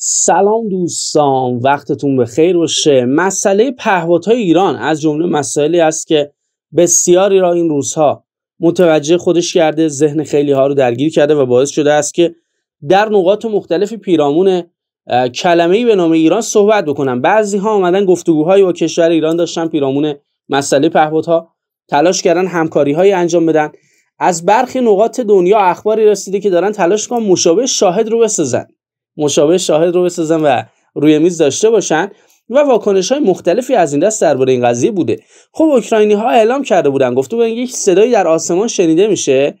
سلام دوستان وقتتون به خیر باشه مسئله های ایران از جمله مسائلی است که بسیاری را این روزها متوجه خودش کرده ذهن خیلی ها رو درگیر کرده و باعث شده است که در نقاط مختلف پیرامون کلمه ای به نام ایران صحبت بکنن بعضی ها آمدن گفتگوهایی با کشور ایران داشتن پیرامون مسئله ها تلاش کردن همکاری های انجام بدن از برخی نقاط دنیا اخباری رسیده که دارن تلاش کن مشابه شاهد رو بسازن مشابه شاهد رو بسازن و روی میز داشته باشن و واکنش های مختلفی از این دست درباره این قضیه بوده خب اوکراینی ها اعلام کرده بودن گفته بودن یک صدایی در آسمان شنیده میشه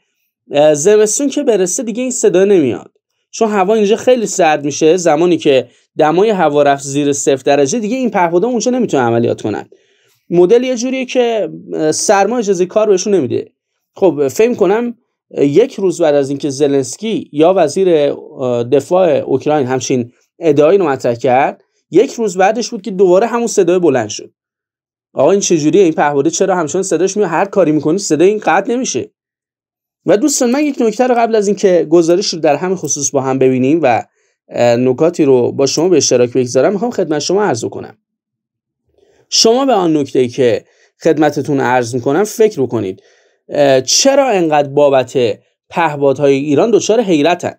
زمستون که برسه دیگه این صدا نمیاد چون هوا اینجا خیلی سرد میشه زمانی که دمای هوا رفت زیر صفر درجه دیگه این پهپادا اونجا نمیتونه عملیات کنن مدل یه جوریه که سرما اجازه کار بهشون نمیده خب فهم کنم یک روز بعد از اینکه زلنسکی یا وزیر دفاع اوکراین همچین ادعایی رو مطرح کرد یک روز بعدش بود که دوباره همون صدای بلند شد آقا این چجوریه این پهپادی چرا همچنان صداش میاد هر کاری میکنی صدای این قطع نمیشه و دوستان من یک نکته رو قبل از اینکه گزارش رو در همین خصوص با هم ببینیم و نکاتی رو با شما به اشتراک بگذارم میخوام خدمت شما عرض کنم شما به آن نکته که خدمتتون عرض میکنم فکر بکنید چرا انقدر بابت پهبادهای ایران دچار حیرتن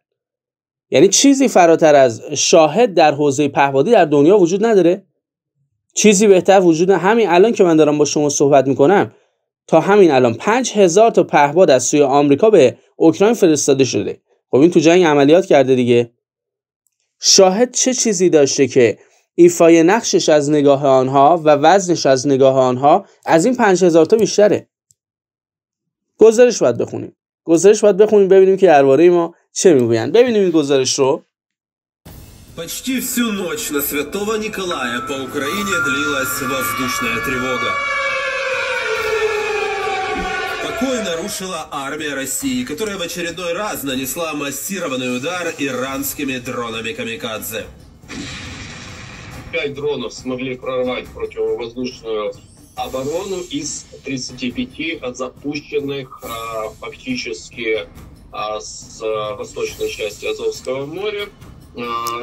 یعنی چیزی فراتر از شاهد در حوزه پهبادی در دنیا وجود نداره چیزی بهتر وجود همین الان که من دارم با شما صحبت میکنم تا همین الان هزار تا پهباد از سوی آمریکا به اوکراین فرستاده شده خب این تو جنگ عملیات کرده دیگه شاهد چه چیزی داشته که ایفای نقشش از نگاه آنها و وزنش از نگاه آنها از این هزار تا بیشتره گزارش باید بخونیم گزارش باید بخونیم ببینیم که درباره ما چه میگویند ببینیم این گزارش رو Почти всю ночь на Святого Николая по Украине длилась воздушная тревога. Покой нарушила армия России, которая в очередной раз нанесла массированный удар иранскими дронами «Камикадзе». Пять дронов смогли прорвать противовоздушную оборону из 35 запущенных фактически с восточной части Азовского моря.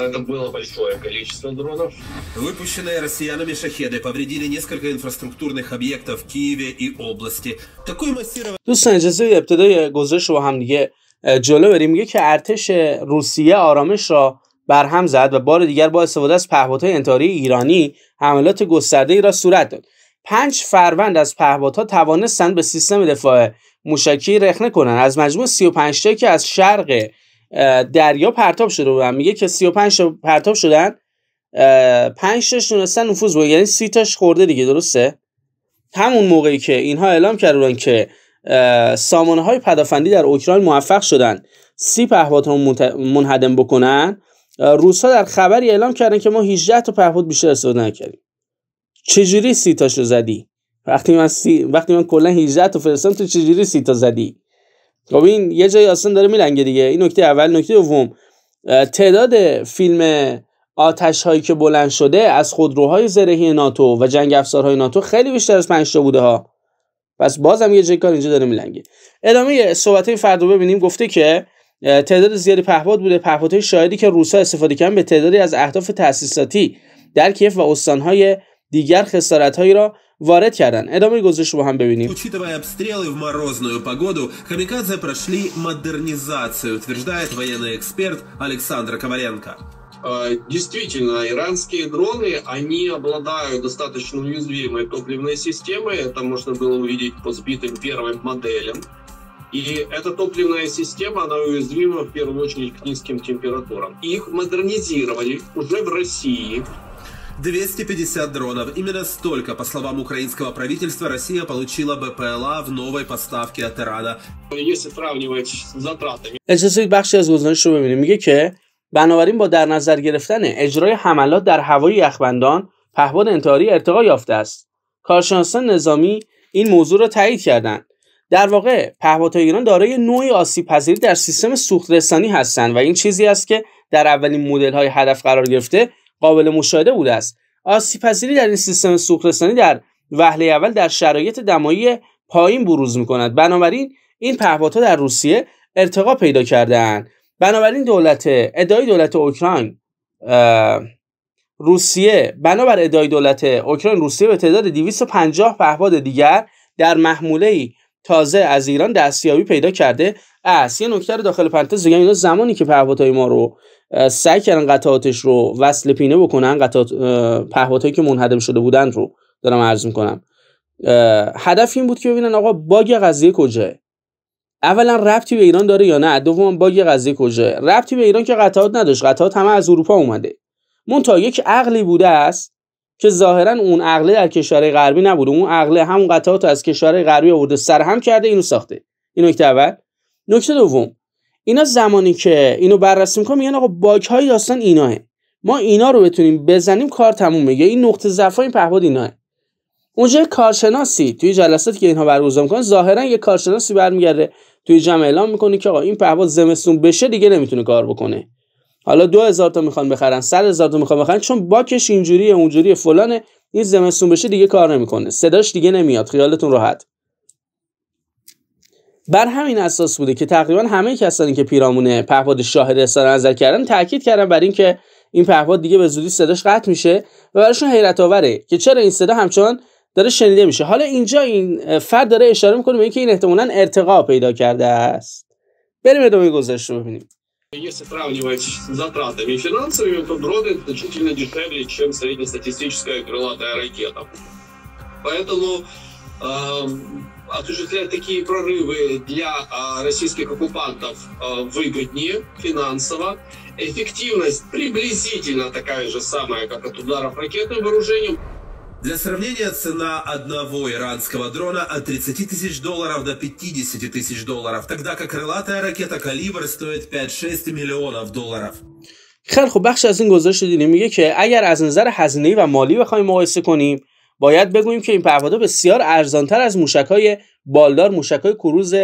Это было большое количество дронов. Выпущенные россиянами шахеды повредили несколько инфраструктурных объектов в Киеве и области. Такой массированный... دوستان اجازه ابتدای گزارش رو هم دیگه جلو بریم میگه که ارتش روسیه آرامش را برهم زد و بار دیگر با استفاده از پهپادهای انتحاری ایرانی حملات گسترده ای را صورت داد پنج فروند از پهپادها توانستند به سیستم دفاع موشکی رخنه کنند از مجموع 35 تایی که از شرق دریا پرتاب شده بودن میگه که 35 تا پرتاب شدن 5 تاش تونستن نفوذ بکنن یعنی 30 تاش خورده دیگه درسته همون موقعی که اینها اعلام کردن که سامانه های پدافندی در اوکراین موفق شدن سی پهپاد رو منهدم بکنن روسها در خبری اعلام کردن که ما 18 تا پهپاد بیشتر استفاده نکردیم چجوری سی تاشو زدی وقتی من سی... وقتی من کلا 18 تا فرستم تو چجوری سی تا زدی خب این یه جای اصلا داره میلنگه دیگه این نکته اول نکته دوم تعداد فیلم آتش هایی که بلند شده از خودروهای زرهی ناتو و جنگ افسارهای ناتو خیلی بیشتر از 5 تا بوده ها پس بازم یه جای کار اینجا داره میلنگه ادامه صحبت های فرد ببینیم گفته که تعداد زیادی پهپاد بوده پهپادهای شاهدی که روسا استفاده کردن به تعدادی از اهداف تاسیساتی در کیف و استانهای دیگر خسارتهایی را وارد کردن ادامه گزارش رو هم ببینیم Учитывая обстрелы в морозную погоду, камикадзе прошли модернизацию, утверждает военный эксперт Александр Коваренко. А, действительно, иранские дроны, они обладают достаточно уязвимой топливной системой. Это можно было увидеть по сбитым первым моделям. И эта топливная система, она уязвима в первую очередь к низким температурам. Их модернизировали уже в России 250 дронов. Именно столько, по словам украинского правительства, Россия получила БПЛА в новой поставке от Ирана. Если сравнивать с затратами... اجازه یک بخشی از گزارش رو ببینیم میگه که بنابراین با در نظر گرفتن اجرای حملات در هوای یخبندان پهپاد انتحاری ارتقا یافته است کارشناسان نظامی این موضوع را تایید کردند در واقع پهپادهای ایران دارای نوعی آسیب پذیری در سیستم سوخت رسانی هستند و این چیزی است که در اولین مدل های هدف قرار گرفته قابل مشاهده بوده است آسیب پذیری در این سیستم سوخرسانی در وهله اول در شرایط دمایی پایین بروز کند بنابراین این پهپادها در روسیه ارتقا پیدا کردهاند بنابراین دولت ادعای دولت اوکراین روسیه بنابر ادای دولت اوکراین روسیه به تعداد 250 پهپاد دیگر در محموله ای تازه از ایران دستیابی پیدا کرده است یه نکته داخل پرانتز دیگه اینا زمانی که پهپادهای ما رو سعی کردن قطعاتش رو وصل پینه بکنن قطعات پهپادهایی که منهدم شده بودن رو دارم عرض میکنم هدف این بود که ببینن آقا باگ قضیه کجاه اولا ربطی به ایران داره یا نه دوم باگ قضیه کجاه ربطی به ایران که قطعات نداشت قطعات همه از اروپا اومده تا یک عقلی بوده است که ظاهرا اون عقله در کشور غربی نبوده اون عقله همون قطعات از کشور غربی آورده هم کرده اینو ساخته این نکته اول نکته دوم اینا زمانی که اینو بررسی می‌کنم میگن آقا باگ های اینا هست ما اینا رو بتونیم بزنیم کار تمومه یا این نقطه ضعف این پهباد هست اونجا کارشناسی توی جلساتی که اینها برگزار میکنن ظاهرا یه کارشناسی برمیگرده توی جمع اعلام میکنه که آقا این پهباد زمستون بشه دیگه نمیتونه کار بکنه حالا دو هزار تا میخوان بخرن سر هزار تا میخوان بخرن چون باکش اینجوریه اونجوریه فلانه این زمستون بشه دیگه کار نمیکنه صداش دیگه نمیاد خیالتون راحت بر همین اساس بوده که تقریبا همه کسانی که پیرامون پهپاد شاهد سر نظر کردن تاکید کردن بر اینکه این پهپاد دیگه به زودی صداش قطع میشه و براشون حیرت آوره که چرا این صدا همچنان داره شنیده میشه حالا اینجا این فرد داره اشاره میکنه به اینکه این احتمالا ارتقا پیدا کرده است بریم ادامه گزارش رو ببینیم Поэтому осуществлять такие прорывы для а, российских оккупантов а, выгоднее финансово. Эффективность приблизительно такая же самая, как от ударов ракетным вооружением. Для сравнения, цена одного иранского дрона от 30 тысяч долларов до 50 тысяч долларов, тогда как крылатая ракета «Калибр» стоит 5-6 миллионов долларов. خیلی خب بخش از این گزارش رو دیدیم میگه که اگر از نظر هزینه و مالی بخوایم مقایسه کنیم باید بگوییم که این پهپادها بسیار ارزانتر از موشکهای بالدار موشکهای کروز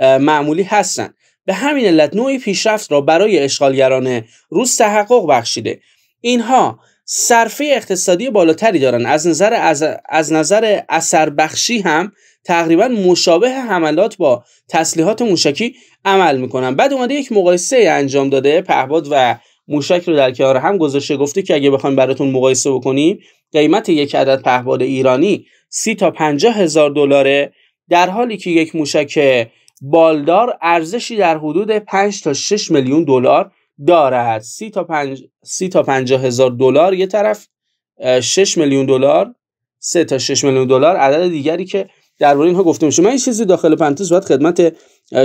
معمولی هستند به همین علت نوعی پیشرفت را برای اشغالگران روز تحقق بخشیده اینها صرفه اقتصادی بالاتری دارند از نظر از, نظر اثر بخشی هم تقریبا مشابه حملات با تسلیحات موشکی عمل میکنن بعد اومده یک مقایسه انجام داده پهباد و موشک رو در کنار هم گذاشته گفته که اگه بخوایم براتون مقایسه بکنیم قیمت یک عدد پهپاد ایرانی سی تا 50 هزار دلاره در حالی که یک موشک بالدار ارزشی در حدود 5 تا 6 میلیون دلار دارد 30 تا 5 تا 50 هزار دلار یه طرف 6 میلیون دلار 3 تا 6 میلیون دلار عدد دیگری که درباره اینها گفته میشه من این چیزی داخل پنتز باید خدمت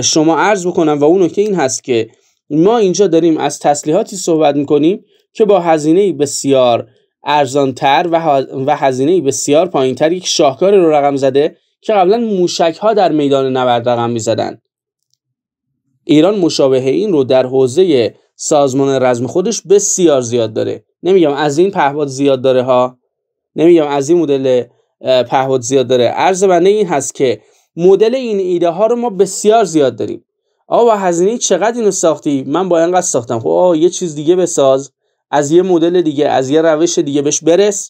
شما عرض بکنم و اون که این هست که ما اینجا داریم از تسلیحاتی صحبت میکنیم که با هزینه بسیار ارزانتر و, و هزینه بسیار پایینتر یک شاهکار رو رقم زده که قبلا موشک ها در میدان نبرد رقم زدن ایران مشابه این رو در حوزه سازمان رزم خودش بسیار زیاد داره نمیگم از این پهباد زیاد داره ها نمیگم از این مدل پهباد زیاد داره عرض بنده این هست که مدل این ایده ها رو ما بسیار زیاد داریم آقا هزینه چقدر اینو ساختی من با اینقدر ساختم خب یه چیز دیگه بساز از یه مدل دیگه از یه روش دیگه بهش برس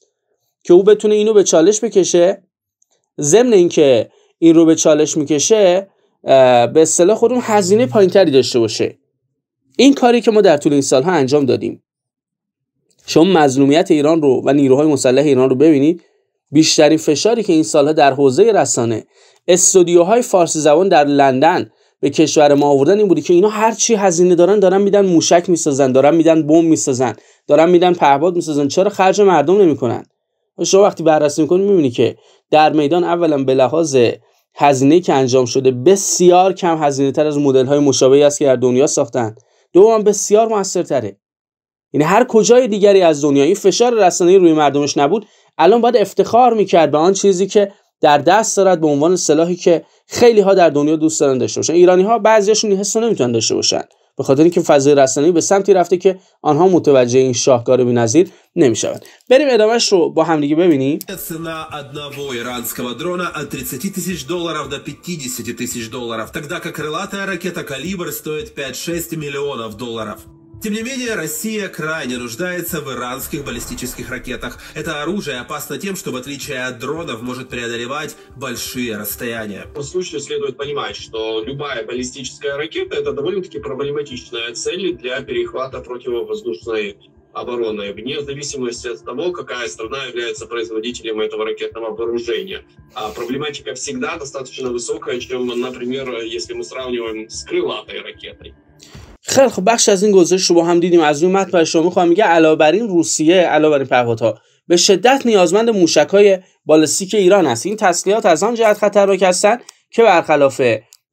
که او بتونه اینو به چالش بکشه ضمن اینکه این رو به چالش میکشه به اصطلاح خودمون هزینه پایینتری داشته باشه این کاری که ما در طول این سالها انجام دادیم شما مظلومیت ایران رو و نیروهای مسلح ایران رو ببینید بیشترین فشاری که این سالها در حوزه رسانه استودیوهای فارسی زبان در لندن به کشور ما آوردن این بودی که اینا هر چی هزینه دارن دارن میدن موشک میسازن دارن میدن بمب میسازن دارن میدن پهباد میسازن چرا خرج مردم نمیکنن شما وقتی بررسی میکنی میبینی که در میدان اولا به لحاظ هزینه که انجام شده بسیار کم هزینه تر از مدل های مشابهی است که در دنیا ساختن دوم بسیار موثرتره یعنی هر کجای دیگری از دنیا این فشار رسانه‌ای روی مردمش نبود الان باید افتخار میکرد به آن چیزی که در دست دارد به عنوان سلاحی که خیلی ها در دنیا دوست دارن داشته باشن ایرانی ها بعضیشون این حسو نمیتونن داشته باشن به خاطر اینکه فضای رسانه‌ای به سمتی رفته که آنها متوجه این شاهکار بی‌نظیر نمیشوند بریم ادامهش رو با همدیگه دیگه ببینیم цена одного иранского 30 тысяч долларов до 50 тысяч долларов тогда как крылатая ракета калибр стоит 5-6 миллионов долларов Тем не менее, Россия крайне нуждается в иранских баллистических ракетах. Это оружие опасно тем, что в отличие от дронов может преодолевать большие расстояния. В случае следует понимать, что любая баллистическая ракета это довольно-таки проблематичная цель для перехвата противовоздушной обороны, вне зависимости от того, какая страна является производителем этого ракетного вооружения. А проблематика всегда достаточно высокая, чем, например, если мы сравниваем с крылатой ракетой. خیلی خب بخش از این گزارش رو با هم دیدیم از اون متن برای شما میخوام میگه علاوه بر این روسیه علاوه بر این پهپادها به شدت نیازمند موشکهای بالستیک ایران است این تسلیحات از آن جهت خطرناک هستند که برخلاف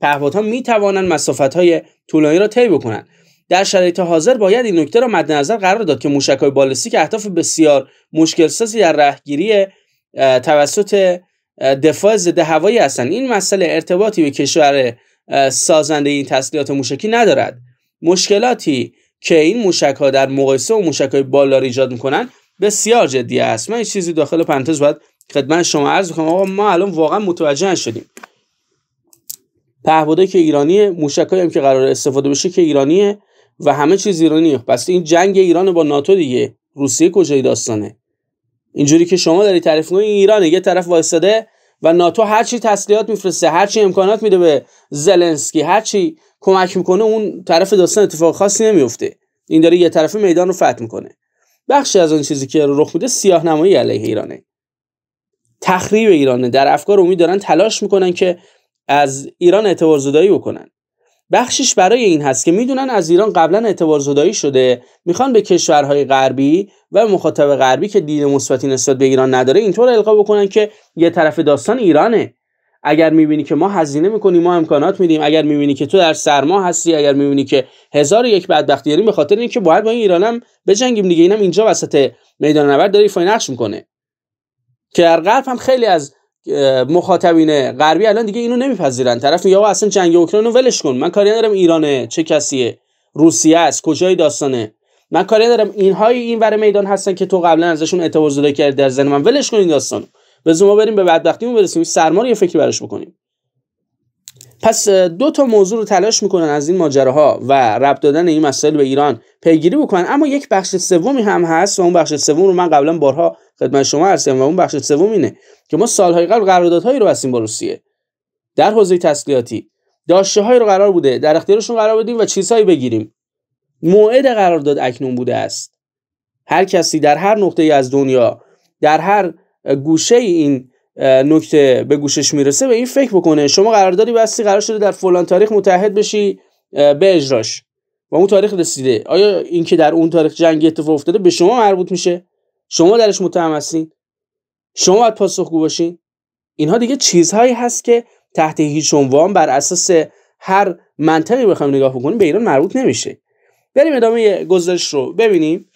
پهپادها میتوانند های طولانی را طی بکنند در شرایط حاضر باید این نکته را مد نظر قرار داد که موشکهای بالستیک اهداف بسیار مشکل سازی در رهگیری توسط دفاع ضد هوایی هستند این مسئله ارتباطی به کشور سازنده این تسلیحات موشکی ندارد مشکلاتی که این موشک ها در مقایسه و موشک های بالار ایجاد میکنن بسیار جدی است من چیزی داخل پرانتز باید خدمت شما عرض کنم آقا ما الان واقعا متوجه شدیم پهباده که ایرانیه موشکایی هم که قرار استفاده بشه که ایرانیه و همه چیز ایرانیه پس این جنگ ایران با ناتو دیگه روسیه کجای داستانه اینجوری که شما داری تعریف می‌کنی ایرانه یه طرف وایساده و ناتو هرچی تسلیحات میفرسته هرچی امکانات میده به زلنسکی هرچی کمک میکنه اون طرف داستان اتفاق خاصی نمیفته این داره یه طرف میدان رو فتح میکنه بخشی از آن چیزی که رخ میده نمایی علیه ایرانه تخریب ایرانه در افکار امید دارن تلاش میکنن که از ایران اعتبار زدایی بکنن بخشش برای این هست که میدونن از ایران قبلا اعتبار زدایی شده میخوان به کشورهای غربی و مخاطب غربی که دید مثبتی نسبت به ایران نداره اینطور القا بکنن که یه طرف داستان ایرانه اگر میبینی که ما هزینه میکنیم ما امکانات میدیم اگر میبینی که تو در سرما هستی اگر میبینی که هزار یک بدبختی داریم به خاطر اینکه باید با این ایرانم بجنگیم دیگه اینم اینجا وسط میدان نبرد داره ایفای نقش میکنه که در غرب هم خیلی از مخاطبین غربی الان دیگه اینو نمیپذیرن طرف یا اصلا جنگ اوکراین رو ولش کن من کاری ندارم ایرانه چه کسیه روسیه است کجای داستانه من کاری ندارم اینهای این ور میدان هستن که تو قبلا ازشون اعتبار زده کردی در زن من ولش کن این داستانو بذار ما بریم به بدبختیمون برسیم سرما یه فکری براش بکنیم پس دو تا موضوع رو تلاش میکنن از این ماجراها و ربط دادن این مسئله به ایران پیگیری بکنن اما یک بخش سومی هم هست و اون بخش سوم رو من قبلا بارها خدمت شما عرضم و اون بخش سوم اینه که ما سالهای قبل قراردادهایی رو بستیم با روسیه در حوزه تسلیحاتی داشته هایی رو قرار بوده در اختیارشون قرار بدیم و چیزهایی بگیریم موعد قرارداد اکنون بوده است هر کسی در هر نقطه ای از دنیا در هر گوشه ای این نکته به گوشش میرسه به این فکر بکنه شما قراردادی بستی قرار شده در فلان تاریخ متحد بشی به اجراش و اون تاریخ رسیده آیا اینکه در اون تاریخ جنگ اتفاق افتاده به شما مربوط میشه شما درش متهم هستین شما باید پاسخگو باشین اینها دیگه چیزهایی هست که تحت هیچ عنوان بر اساس هر منطقی بخوایم نگاه بکنیم به ایران مربوط نمیشه بریم ادامه گزارش رو ببینیم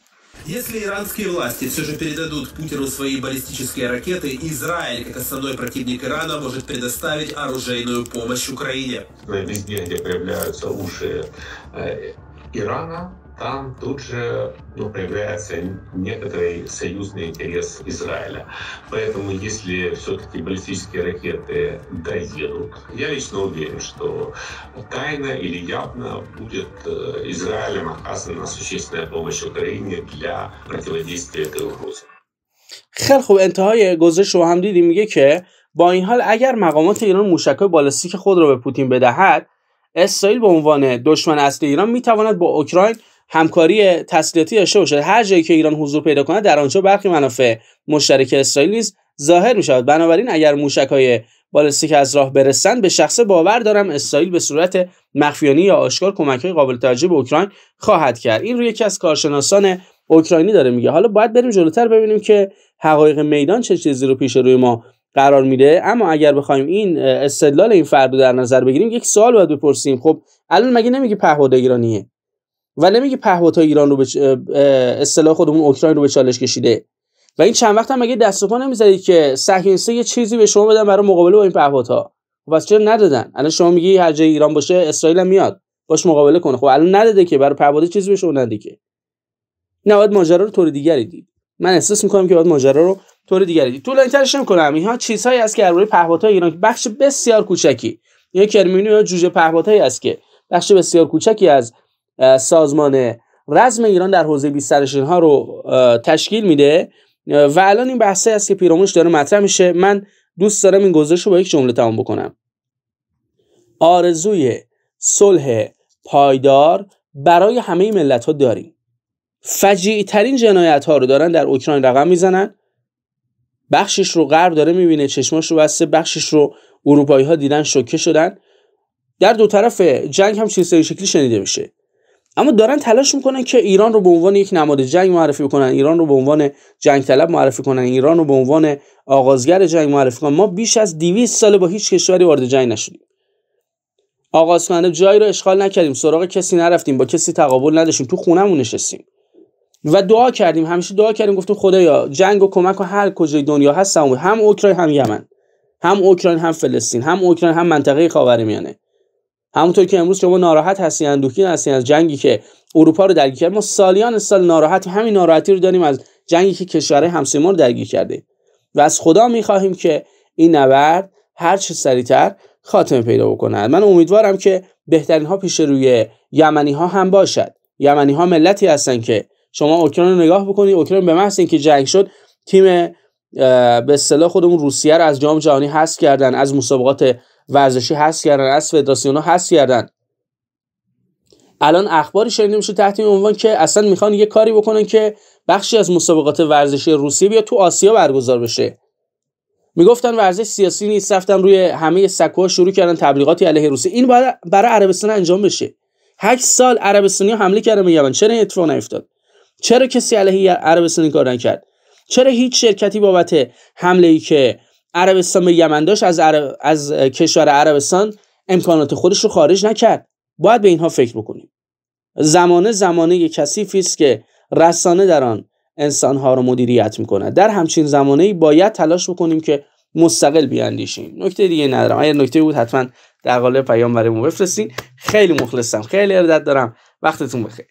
Если иранские власти все же передадут Путину свои баллистические ракеты, Израиль, как основной противник Ирана, может предоставить оружейную помощь Украине. Везде, где появляются уши э, Ирана, там тут же ну, проявляется некоторый союзный интерес Израиля. Поэтому если все-таки баллистические ракеты доедут, я лично уверен, что тайно или явно будет Израилем оказана существенная помощь Украине для противодействия этой угрозе. خیلی خوب انتهای گزارش رو هم دیدیم میگه که با این حال اگر مقامات ایران موشکهای بالستیک خود را به پوتین بدهد اسرائیل به عنوان دشمن اصلی ایران میتواند با اوکراین همکاری تسلیحاتی داشته باشد هر جایی که ایران حضور پیدا کنه در آنجا برخی منافع مشترک اسرائیل نیز ظاهر می شود بنابراین اگر موشک های بالستیک از راه برسند به شخصه باور دارم اسرائیل به صورت مخفیانه یا آشکار کمک های قابل توجه به اوکراین خواهد کرد این رو یکی از کارشناسان اوکراینی داره میگه حالا باید بریم جلوتر ببینیم که حقایق میدان چه چیزی رو پیش روی ما قرار میده اما اگر بخوایم این استدلال این فرد رو در نظر بگیریم یک سوال باید بپرسیم خب الان مگه نمیگه پهپاد ایرانیه و نمیگه پهپادهای ایران رو به اصطلاح خودمون اوکراین رو به چالش کشیده و این چند وقت هم مگه دست و پا نمیزدید که سهینسه یه چیزی به شما بدن برای مقابله با این پهپادها خب پس چرا ندادن الان شما میگی هر جای ایران باشه اسرائیل هم میاد باش مقابله کنه خب الان نداده که برای پهپاد چیزی به شما ندی که نه باید ماجرا رو طور دیگری دید من احساس میکنم که باید ماجرا رو طور دیگری دید طولانی‌ترش نمی‌کنم اینها چیزهایی است که درباره پهپادهای ایران بخش بسیار کوچکی یا یعنی کرمینو یا جوجه پهپادهایی است که بخش بسیار کوچکی از سازمان رزم ایران در حوزه بیسترشین ها رو تشکیل میده و الان این بحثه است که پیرامونش داره مطرح میشه من دوست دارم این گزارش رو با یک جمله تمام بکنم آرزوی صلح پایدار برای همه ملت ها داریم فجیع ترین جنایت ها رو دارن در اوکراین رقم میزنن بخشش رو غرب داره میبینه چشماش رو بسته بخشش رو اروپایی ها دیدن شوکه شدن در دو طرف جنگ هم چیز شکلی شنیده میشه اما دارن تلاش میکنن که ایران رو به عنوان یک نماد جنگ معرفی کنن ایران رو به عنوان جنگ طلب معرفی کنن ایران رو به عنوان آغازگر جنگ معرفی کنن ما بیش از 200 سال با هیچ کشوری وارد جنگ نشدیم آغاز کننده جایی رو اشغال نکردیم سراغ کسی نرفتیم با کسی تقابل نداشتیم تو خونمون نشستیم و دعا کردیم همیشه دعا کردیم گفتیم خدایا جنگ و کمک و هر کجای دنیا هست هم اوکراین هم یمن هم اوکراین هم فلسطین هم اوکراین هم منطقه خاورمیانه همونطور که امروز شما ناراحت هستی اندوکی هستی از جنگی که اروپا رو درگیر کرد ما سالیان سال ناراحت همین ناراحتی رو داریم از جنگی که کشورهای ما رو درگیر کرده و از خدا میخواهیم که این نبرد هر چه سریعتر خاتمه پیدا بکنه من امیدوارم که بهترین ها پیش روی یمنی ها هم باشد یمنی ها ملتی هستن که شما اوکراین رو نگاه بکنید اوکراین به محض اینکه جنگ شد تیم به اصطلاح خودمون روسیه رو از جام جهانی حذف کردن از مسابقات ورزشی هست کردن از فدراسیون ها هست کردن الان اخباری شنیده میشه تحت این عنوان که اصلا میخوان یه کاری بکنن که بخشی از مسابقات ورزشی روسیه بیا تو آسیا برگزار بشه میگفتن ورزش سیاسی نیست رفتن روی همه سکوها شروع کردن تبلیغاتی علیه روسیه این باید برای عربستان انجام بشه هشت سال عربستانی حمله کردن به یمن چرا این اتفاق نیفتاد چرا کسی علیه عربستان کار نکرد چرا هیچ شرکتی بابت حمله ای که عربستان به یمن داشت از, عرب... از کشور عربستان امکانات خودش رو خارج نکرد باید به اینها فکر بکنیم زمانه زمانه کثیفی است که رسانه در آن انسانها رو مدیریت میکنه در همچین زمانه ای باید تلاش بکنیم که مستقل بیاندیشیم نکته دیگه ندارم اگر نکته بود حتما در قالب پیام برای بفرستین خیلی مخلصم خیلی ارادت دارم وقتتون بخیر